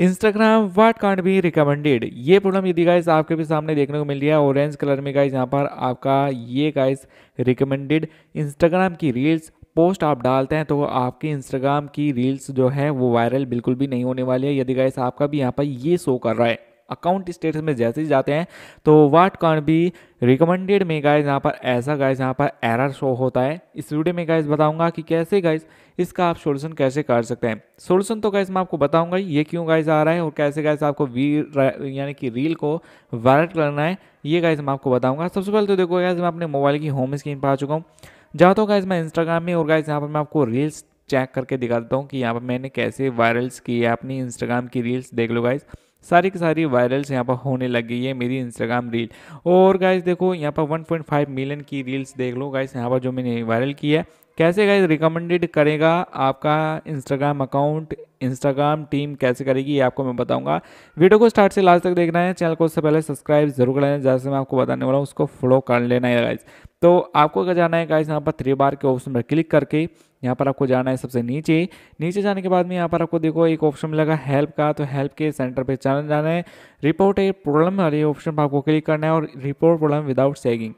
Instagram what can't be recommended ये problem यदि guys आपके भी सामने देखने को मिल रही है ऑरेंज कलर में गाइस यहाँ पर आपका ये गाइस रिकमेंडेड इंस्टाग्राम की रील्स पोस्ट आप डालते हैं तो आपके इंस्टाग्राम की रील्स जो है वो वायरल बिल्कुल भी नहीं होने वाली है यदि गाइस आपका भी यहाँ पर ये शो कर रहा है अकाउंट स्टेटस में जैसे ही जाते हैं तो वाट कॉन बी रिकमेंडेड में गाइज यहाँ पर ऐसा गाइज यहाँ पर एरर शो होता है इस वीडियो में गाइज बताऊंगा कि कैसे गाइज इसका आप सोल्यूशन कैसे कर सकते हैं सोल्यूशन तो गाइज मैं आपको बताऊंगा ये क्यों गाइज आ रहा है और कैसे गाइज आपको वी यानी कि रील को वायरल करना है ये गाइज मैं आपको बताऊंगा सबसे पहले तो देखो गाइज मैं अपने मोबाइल की होम स्क्रीन पर आ चुका हूँ जहाँ तो गाइज मैं इंस्टाग्राम में और गाइज यहाँ पर मैं आपको रील्स चेक करके दिखा देता हूँ कि यहाँ पर मैंने कैसे वायरल्स की है अपनी इंस्टाग्राम की रील्स देख लो गाइज़ सारी की सारी वायरल्स यहाँ पर होने लग गई है मेरी इंस्टाग्राम रील और गाइज देखो यहाँ पर 1.5 मिलियन की रील्स देख लो गाइज यहाँ पर जो मैंने वायरल की है कैसे गाइज रिकमेंडेड करेगा आपका इंस्टाग्राम अकाउंट इंस्टाग्राम टीम कैसे करेगी ये आपको मैं बताऊंगा वीडियो को स्टार्ट से लास्ट तक देखना है चैनल को उससे पहले सब्सक्राइब जरूर कर लेना जैसे मैं आपको बताने वाला हूँ उसको फॉलो कर लेना है गाइज तो आपको क्या जाना है गाइज यहाँ पर थ्री बार के ऑप्शन पर क्लिक करके यहाँ पर आपको जाना है सबसे नीचे नीचे जाने के बाद में यहाँ पर आपको देखो एक ऑप्शन मिलेगा हेल्प का तो हेल्प के सेंटर पे चल जाना है रिपोर्ट ए प्रॉब्लम वाले ऑप्शन पर आपको क्लिक करना है और रिपोर्ट प्रॉब्लम विदाउट सेगिंग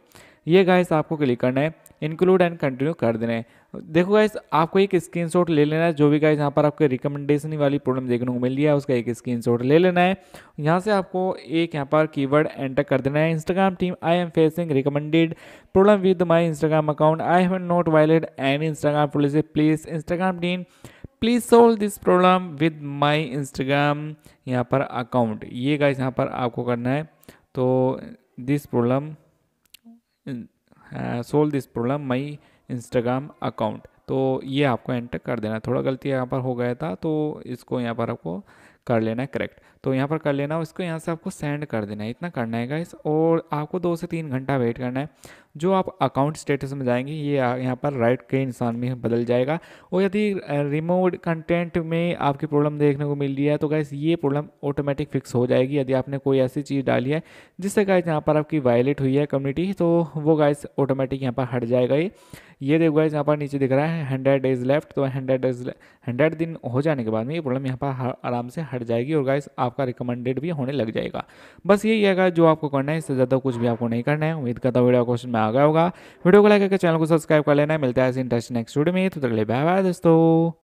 ये गाइस आपको क्लिक करना है इंक्लूड एंड कंटिन्यू कर देना है देखो गाइस आपको एक शॉट ले लेना है जो भी गाइस यहाँ पर आपके रिकमेंडेशन वाली प्रॉब्लम देखने को मिल रही है उसका एक शॉट ले लेना है यहाँ से आपको एक यहाँ पर कीवर्ड एंटर कर देना है Instagram team I am facing recommended problem with my Instagram account I have not violate any Instagram policy please Instagram team please solve this problem with my Instagram यहाँ पर अकाउंट ये guys यहाँ पर आपको करना है तो this problem solve this problem my Instagram account तो ये आपको एंटर कर देना थोड़ा गलती यहाँ पर हो गया था तो इसको यहाँ पर आपको कर लेना है करेक्ट तो यहाँ पर कर लेना उसको यहाँ से आपको सेंड कर देना है इतना करना है गाइस और आपको दो से तीन घंटा वेट करना है जो आप अकाउंट स्टेटस में जाएंगे ये यहाँ पर राइट के इंसान में बदल जाएगा और यदि रिमोट कंटेंट में आपकी प्रॉब्लम देखने को मिल रही है तो गाइस ये प्रॉब्लम ऑटोमेटिक फिक्स हो जाएगी यदि आपने कोई ऐसी चीज़ डाली है जिससे गाइस यहाँ पर आपकी वायलेट हुई है कम्युनिटी तो वो गाइस ऑटोमेटिक यहाँ पर हट जाएगा ये ये देखो गाइस यहाँ पर नीचे दिख रहा है हंड्रेड डेज लेफ्ट तो हंड्रेड डेज हंड्रेड दिन हो जाने के बाद में ये प्रॉब्लम यहाँ पर आराम से हट जाएगी और गाइस आप आपका रिकमेंडेड भी होने लग जाएगा बस यही है जो आपको करना है इससे ज़्यादा कुछ भी आपको नहीं करना है उम्मीद करता हूँ वीडियो क्वेश्चन में आ गया होगा वीडियो को लाइक करके चैनल को सब्सक्राइब कर लेना है मिलता है इंटरेस्ट नेक्स्ट वीडियो में तो अगले बाय बाय दोस्तों